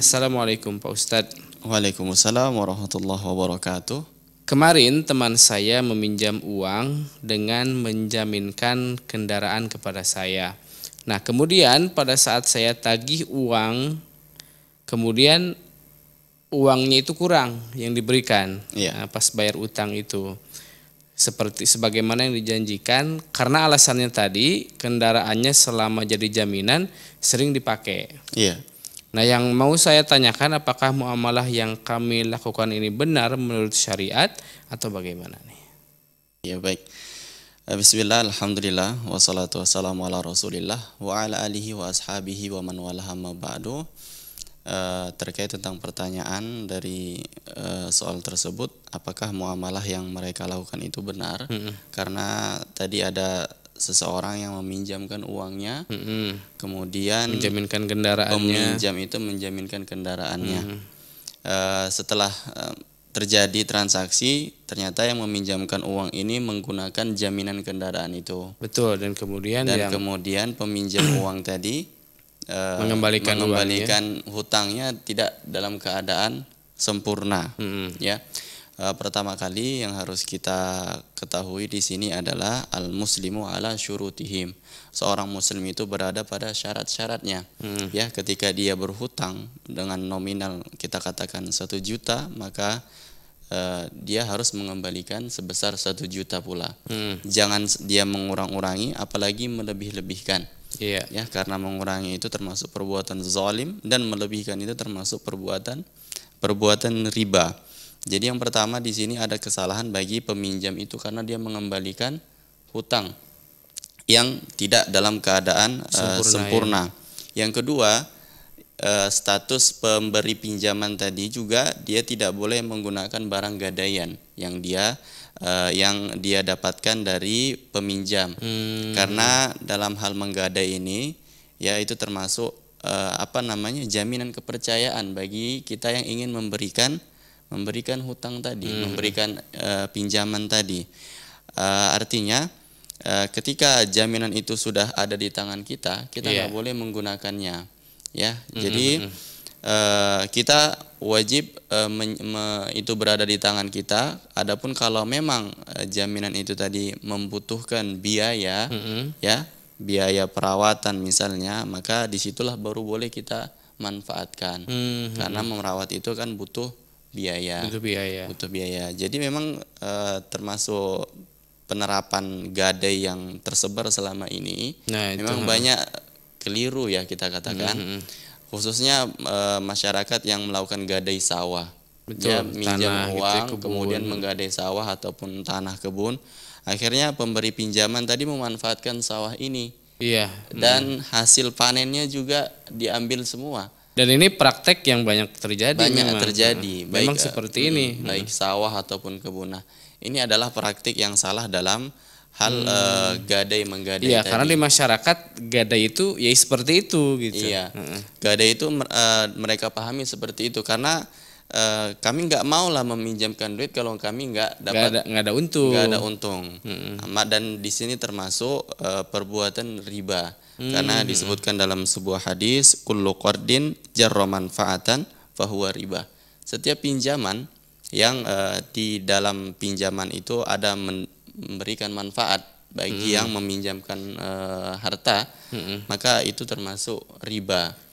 Assalamualaikum Pak Ustadz. Waalaikumsalam warahmatullahi wabarakatuh. Kemarin teman saya meminjam uang dengan menjaminkan kendaraan kepada saya. Nah kemudian pada saat saya tagih uang, kemudian uangnya itu kurang yang diberikan yeah. nah, pas bayar utang itu seperti sebagaimana yang dijanjikan karena alasannya tadi kendaraannya selama jadi jaminan sering dipakai. Iya. Nah, yang mau saya tanyakan apakah muamalah yang kami lakukan ini benar menurut syariat atau bagaimana nih? Ya baik. Eh, bismillah, Alhamdulillah, wassalatu wassalamu ala rasulillah wa ala alihi wa ashabihi wa man walahama ba'du eh, Terkait tentang pertanyaan dari eh, soal tersebut Apakah muamalah yang mereka lakukan itu benar? Mm -hmm. Karena tadi ada seseorang yang meminjamkan uangnya, mm -hmm. kemudian menjaminkan kendaraannya. Peminjam itu menjaminkan kendaraannya. Mm -hmm. uh, setelah uh, terjadi transaksi, ternyata yang meminjamkan uang ini menggunakan jaminan kendaraan itu. Betul. Dan kemudian dan yang kemudian peminjam uang tadi uh, eh, mengembalikan mengembalikan uangnya. hutangnya tidak dalam keadaan sempurna, mm -hmm. ya. Eh, pertama kali yang harus kita ketahui di sini adalah al muslimu ala syurutihim seorang muslim itu berada pada syarat-syaratnya hmm. ya ketika dia berhutang dengan nominal kita katakan satu juta maka uh, dia harus mengembalikan sebesar satu juta pula hmm. jangan dia mengurang-urangi apalagi melebih-lebihkan yeah. ya karena mengurangi itu termasuk perbuatan zalim dan melebihkan itu termasuk perbuatan perbuatan riba jadi yang pertama di sini ada kesalahan bagi peminjam itu karena dia mengembalikan hutang yang tidak dalam keadaan sempurna. Uh, sempurna. Ya. Yang kedua, uh, status pemberi pinjaman tadi juga dia tidak boleh menggunakan barang gadaian yang dia uh, yang dia dapatkan dari peminjam. Hmm. Karena dalam hal menggada ini ya itu termasuk uh, apa namanya jaminan kepercayaan bagi kita yang ingin memberikan memberikan hutang tadi, hmm. memberikan uh, pinjaman tadi. Uh, artinya uh, ketika jaminan itu sudah ada di tangan kita, kita iya. nggak yeah. boleh menggunakannya, ya. Hmm. hmm Jadi uh, kita wajib uh, men, me, itu berada di tangan kita. Adapun kalau memang uh, jaminan itu tadi membutuhkan biaya, hmm. ya biaya perawatan misalnya, maka disitulah baru boleh kita manfaatkan hmm. karena merawat itu kan butuh biaya butuh biaya butuh biaya jadi memang uh, termasuk penerapan gadai yang tersebar selama ini nah, itu memang banyak keliru ya kita katakan mm -hmm. khususnya e, masyarakat yang melakukan gadai sawah Betul, ya minjam tanah, gitu ya, uang gitu, kemudian menggadai sawah ataupun tanah kebun akhirnya pemberi pinjaman tadi memanfaatkan sawah ini iya dan mm. hasil panennya juga diambil semua dan ini praktek yang banyak terjadi. Banyak memang. terjadi. Nah, baik, memang eh, seperti mm, ini. Baik nah. sawah ataupun kebun. Nah, ini adalah praktik yang salah dalam hal hmm. uh, gadai menggadai. Iya, karena di masyarakat gadai itu ya seperti itu gitu. Iya. -uh. Gadai itu uh, mereka pahami seperti itu karena Uh, kami nggak mau lah meminjamkan duit kalau kami nggak dapat nggak ada, ada untung nggak ada untung -uh. dan di sini termasuk uh, perbuatan riba hmm. karena disebutkan dalam sebuah hadis kullu qardin jarra manfaatan fahuwa riba setiap pinjaman yang uh, di dalam pinjaman itu ada memberikan manfaat bagi hmm. yang meminjamkan uh, harta hmm. maka itu termasuk riba